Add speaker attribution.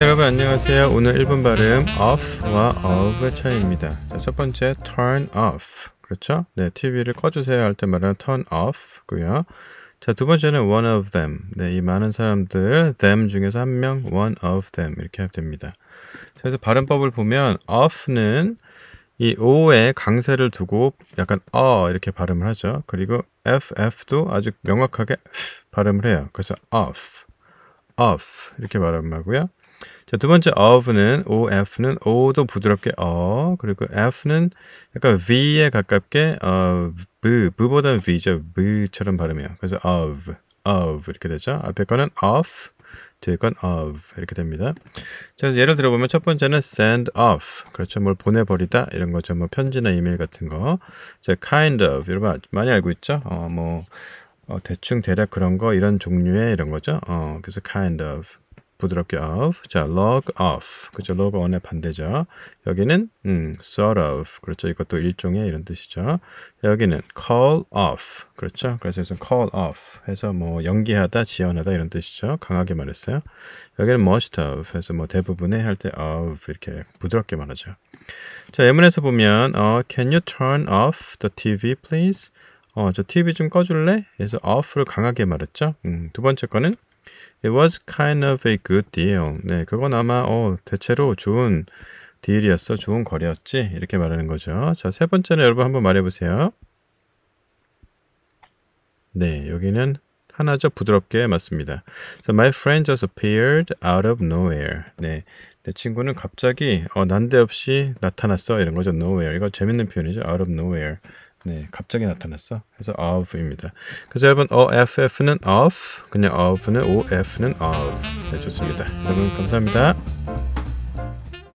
Speaker 1: 네, 여러분 안녕하세요. 오늘 1분 발음 off와 of의 차이입니다. 자, 첫 번째 turn off. 그렇죠? 네, TV를 꺼주세요 할 때 말하는 turn off고요. 자, 두 번째는 one of them. 네, 이 많은 사람들 them 중에서 한 명 one of them 이렇게 하면 됩니다. 자, 그래서 발음법을 보면 off는 이 o에 강세를 두고 약간 어 이렇게 발음을 하죠. 그리고 ff도 아주 명확하게 발음을 해요. 그래서 off, off 이렇게 발음하고요. 자, 두 번째 of는 o, f는 o도 부드럽게 어, 그리고 f는 약간 v에 가깝게 어, v, v보다는 v죠. v처럼 발음해요. 그래서 of, of 이렇게 되죠. 앞에 거는 off, 뒤에 건 of 이렇게 됩니다. 자, 예를 들어보면 첫 번째는 send off. 그렇죠. 뭘 보내버리다. 이런 거죠. 뭐 편지나 이메일 같은 거. 자, kind of. 여러분 아, 많이 알고 있죠? 어, 뭐, 어, 대충 대략 그런 거, 이런 종류의 이런 거죠. 어, 그래서 kind of. 부드럽게 of. 자, log off. 그죠? log on의 반대죠. 여기는 음, sort of. 그렇죠? 이것도 일종의 이런 뜻이죠. 여기는 call off. 그렇죠? 그래서 여기서 call off 해서 뭐 연기하다, 지연하다 이런 뜻이죠. 강하게 말했어요. 여기는 most of 해서 뭐 대부분의 할 때 of 이렇게 부드럽게 말하죠. 자, 예문에서 보면 어, can you turn off the TV please? 어, 저 TV 좀 꺼줄래? 그래서 off를 강하게 말했죠. 음, 두 번째 거는 It was kind of a good deal. 네, 그건 아마 어, 대체로 좋은 딜이었어, 좋은 거래였지 이렇게 말하는 거죠. 자, 세 번째는 여러분 한번 말해보세요. 네, 여기는 하나죠. 부드럽게 맞습니다. So my friend just appeared out of nowhere. 네, 내 친구는 갑자기 어, 난데없이 나타났어 이런 거죠. Nowhere. 이거 재밌는 표현이죠. Out of nowhere. 네, 갑자기 나타났어. 그래서 of입니다. 그래서 여러분 off는 어, off, 그냥 off는 of는 of. 네, 좋습니다. 여러분 감사합니다.